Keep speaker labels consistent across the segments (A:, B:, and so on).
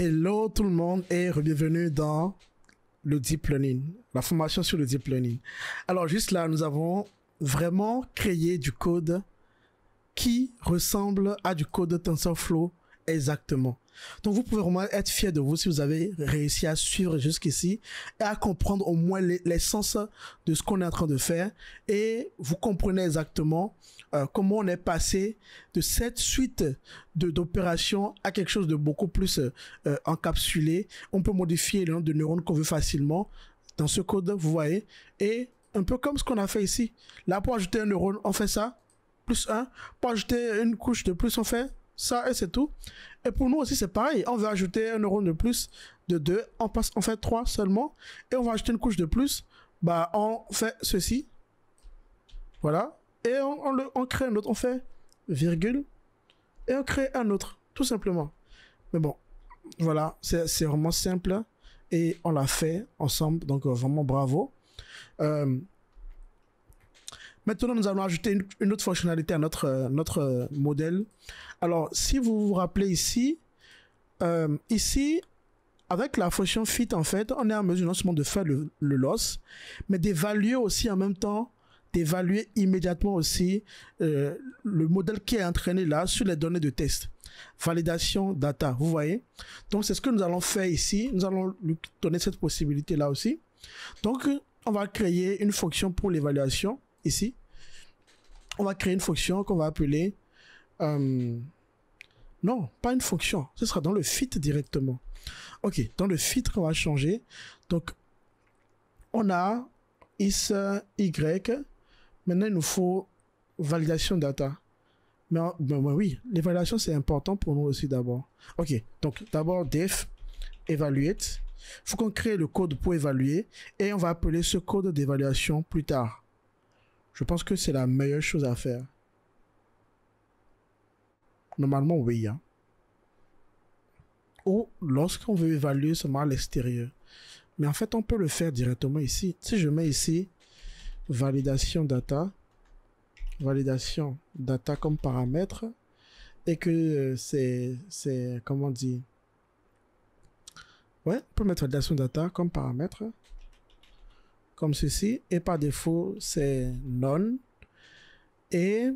A: Hello tout le monde et bienvenue dans le deep learning, la formation sur le deep learning. Alors juste là, nous avons vraiment créé du code qui ressemble à du code TensorFlow Exactement. Donc vous pouvez vraiment être fier de vous si vous avez réussi à suivre jusqu'ici et à comprendre au moins l'essence de ce qu'on est en train de faire et vous comprenez exactement euh, comment on est passé de cette suite de d'opérations à quelque chose de beaucoup plus euh, euh, encapsulé. On peut modifier le nombre de neurones qu'on veut facilement dans ce code, vous voyez, et un peu comme ce qu'on a fait ici. Là, pour ajouter un neurone, on fait ça, plus un. Pour ajouter une couche de plus, on fait ça et c'est tout. Et pour nous aussi, c'est pareil. On veut ajouter un euro de plus de 2, on passe, fait trois seulement, et on va ajouter une couche de plus, bah, on fait ceci, voilà, et on, le, on crée un autre, on fait virgule, et on crée un autre, tout simplement. Mais bon, voilà, c'est vraiment simple, et on l'a fait ensemble, donc euh, vraiment bravo. Euh, Maintenant, nous allons ajouter une, autre fonctionnalité à notre, euh, notre euh, modèle. Alors, si vous vous rappelez ici, euh, ici, avec la fonction fit, en fait, on est en mesure non seulement de faire le, loss, mais d'évaluer aussi en même temps, d'évaluer immédiatement aussi le modèle qui est entraîné là sur les données de test. Validation data, vous voyez Donc, c'est ce que nous allons faire ici. Nous allons lui donner cette possibilité là aussi. Donc, on va créer une fonction pour l'évaluation ici, on va créer une fonction qu'on va appeler... Euh, non, pas une fonction. Ce sera dans le fit directement. Ok, dans le fit on va changer. Donc, on a is y. Maintenant, il nous faut validation data. Mais, oui, l'évaluation c'est important pour nous aussi d'abord. Ok, donc d'abord def evaluate. Il faut qu'on crée le code pour évaluer et on va appeler ce code d'évaluation plus tard. Je pense que c'est la meilleure chose à faire. Normalement, oui. Hein. Ou lorsqu'on veut évaluer seulement à l'extérieur. Mais en fait, on peut le faire directement ici. Si je mets ici, validation data, validation data comme paramètre, et que euh, c'est, c'est comment on dit Ouais, on peut mettre validation data comme paramètre comme ceci, et par défaut, c'est non. Et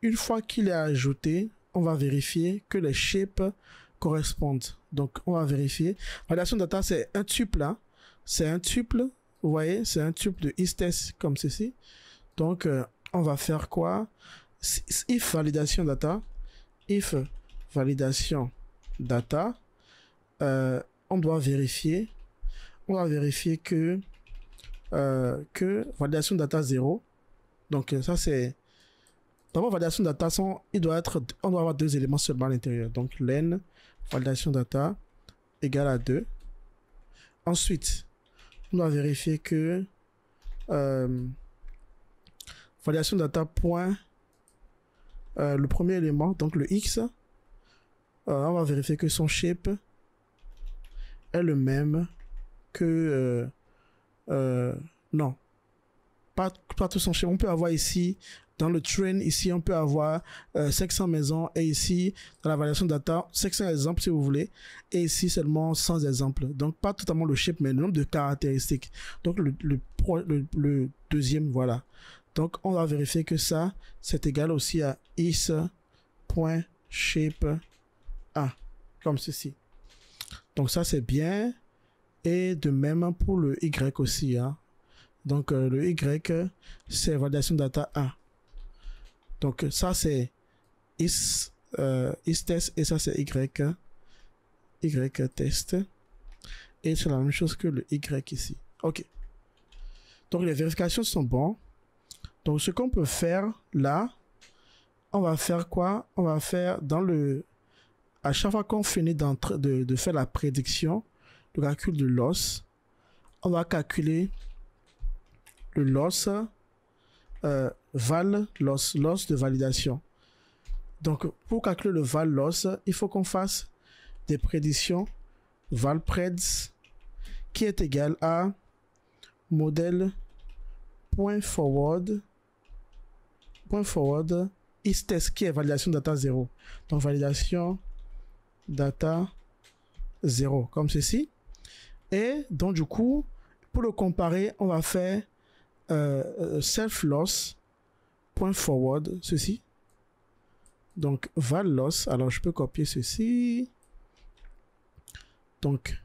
A: une fois qu'il est ajouté, on va vérifier que les shapes correspondent. Donc, on va vérifier. Validation data, c'est un tuple. là. C'est un tuple. Vous voyez, c'est un tuple de istest comme ceci. Donc, euh, on va faire quoi If validation data. If validation data. Euh, on doit vérifier. On va vérifier que euh, que validation data 0. Donc euh, ça c'est... D'abord, validation data, sont, il doit être, on doit avoir deux éléments seulement à l'intérieur. Donc len validation data égale à 2. Ensuite, on doit vérifier que euh, validation data point le premier élément, donc le x, on va vérifier que son shape est le même que euh, non. Pas, pas son shape. On peut avoir ici, dans le train, ici, on peut avoir 500 euh, maisons et ici, dans la variation data, 500 exemples si vous voulez, et ici seulement 100 exemples. Donc, pas totalement le shape, mais le nombre de caractéristiques. Donc, le, le, deuxième, voilà. Donc, on va vérifier que ça, c'est égal aussi à is.shape A, comme ceci. Donc, ça, c'est bien. Et de même pour le Y aussi. Hein. Donc euh, le Y, c'est validation data 1. Donc ça c'est is, euh, is test et ça c'est Y. Y test. Et c'est la même chose que le Y ici. OK. Donc les vérifications sont bonnes. Donc ce qu'on peut faire là, on va faire quoi On va faire dans le... À chaque fois qu'on finit de, de faire la prédiction, le calcul de loss. On va calculer le loss euh, val loss, loss de validation. Donc, pour calculer le val loss, il faut qu'on fasse des prédictions val preds qui est égal à modèle point forward point forward is test qui est validation data 0. Donc validation data 0 comme ceci. Et donc, du coup, pour le comparer, on va faire euh, self-loss, point forward, ceci. Donc, val loss. Alors, je peux copier ceci. Donc,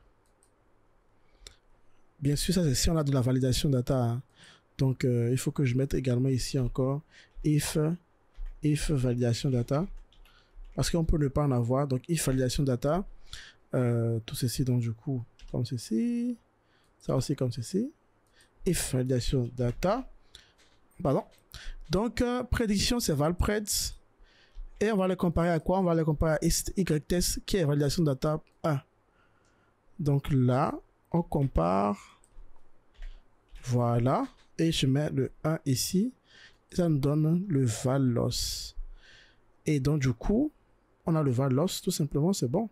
A: bien sûr, ça, c'est si on a de la validation data. Hein. Donc, euh, il faut que je mette également ici encore if, if validation data. Parce qu'on peut ne pas en avoir. Donc, if validation data. Euh, tout ceci, donc, du coup, comme ceci, ça aussi comme ceci, if validation data, pardon. Donc, euh, prédiction, c'est valpreds. Et on va les comparer à quoi On va les comparer à y qui est validation data 1. Donc là, on compare. Voilà. Et je mets le 1 ici. Ça nous donne le loss. Et donc, du coup, on a le loss tout simplement, c'est bon.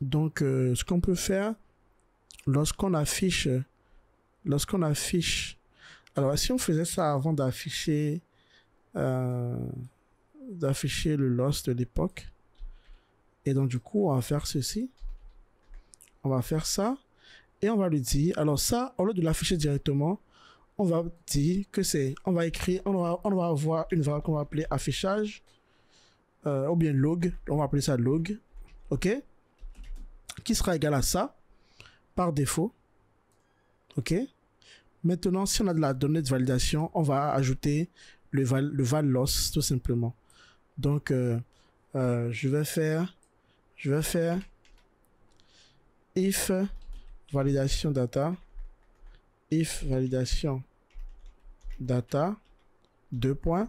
A: Donc, euh, ce qu'on peut faire lorsqu'on affiche, lorsqu'on affiche, alors si on faisait ça avant d'afficher, euh, d'afficher le loss de l'époque, et donc du coup, on va faire ceci, on va faire ça, et on va lui dire, alors ça, au lieu de l'afficher directement, on va dire que c'est, on va écrire, on va, on va avoir une variable qu'on va appeler affichage, euh, ou bien log, on va appeler ça log, ok? qui sera égal à ça par défaut. OK Maintenant, si on a de la donnée de validation, on va ajouter le val, loss tout simplement. Donc, euh, euh, je vais faire, je vais faire if validation data, if validation data, deux points,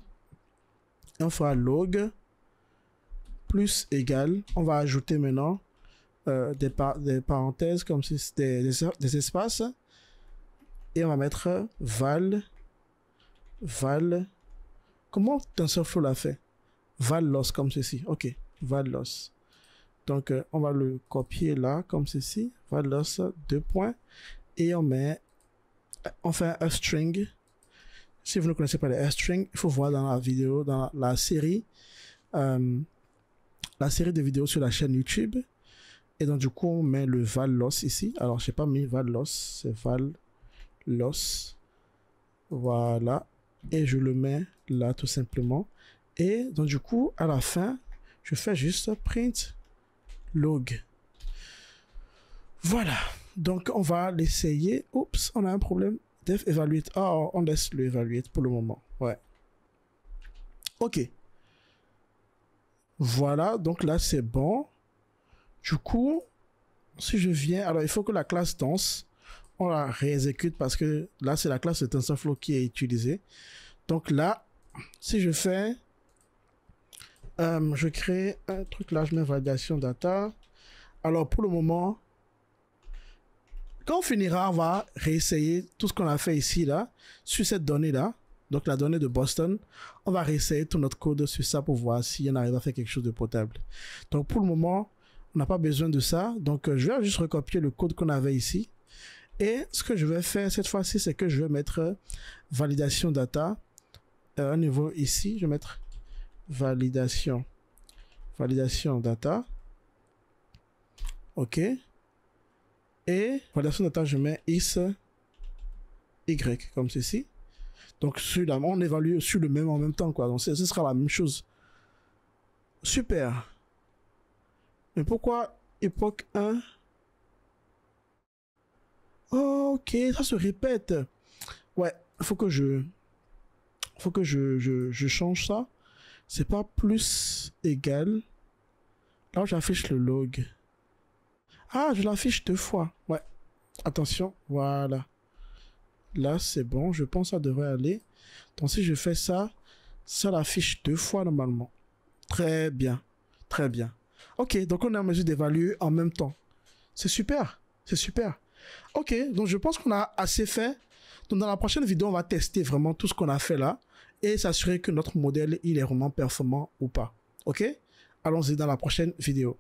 A: on fera log plus égal. On va ajouter maintenant euh, des, parenthèses comme si c'était des, espaces. Et on va mettre val, val. Comment TensorFlow l'a fait Val loss comme ceci. Ok, val loss. Donc euh, on va le copier là comme ceci. Val loss, deux points. Et on met, on fait un string. Si vous ne connaissez pas les string, il faut voir dans la vidéo, dans la, série, euh, la série de vidéos sur la chaîne YouTube. Et donc, du coup, on met le val loss ici. Alors, je n'ai pas mis val loss, c'est val loss. Voilà. Et je le mets là, tout simplement. Et donc, du coup, à la fin, je fais juste print log. Voilà. Donc, on va l'essayer. Oups, on a un problème. Def evaluate. Ah, on laisse le evaluate pour le moment. Ouais. OK. Voilà. Donc là, c'est bon. Du coup, si je viens, alors il faut que la classe danse, on la réexécute parce que là, c'est la classe de TensorFlow qui est utilisée. Donc là, si je fais, euh, je crée un truc là, je mets validation data. Alors pour le moment, quand on finira, on va réessayer tout ce qu'on a fait ici, là, sur cette donnée-là, donc la donnée de Boston. On va réessayer tout notre code sur ça pour voir si on arrive à faire quelque chose de potable. Donc pour le moment, n'a pas besoin de ça. Donc, euh, je vais juste recopier le code qu'on avait ici. Et ce que je vais faire cette fois-ci, c'est que je vais mettre euh, validation data. à euh, un niveau ici, je vais mettre validation. Validation data. OK. Et validation data, je mets is y comme ceci. Donc, sur on évalue sur le même en même temps. Quoi. Donc, ce sera la même chose. Super. Mais pourquoi époque 1 Ok, ça se répète. Ouais, faut que je... Faut que je, je, change ça. C'est pas plus égal. Là, j'affiche le log. Ah, je l'affiche deux fois. Ouais. Attention, voilà. Là, c'est bon. Je pense que ça devrait aller. Donc, si je fais ça, ça l'affiche deux fois normalement. Très bien. Très bien. Ok, donc on est en mesure d'évaluer en même temps. C'est super, c'est super. Ok, donc je pense qu'on a assez fait. Donc dans la prochaine vidéo, on va tester vraiment tout ce qu'on a fait là et s'assurer que notre modèle, il est vraiment performant ou pas. Ok Allons-y dans la prochaine vidéo.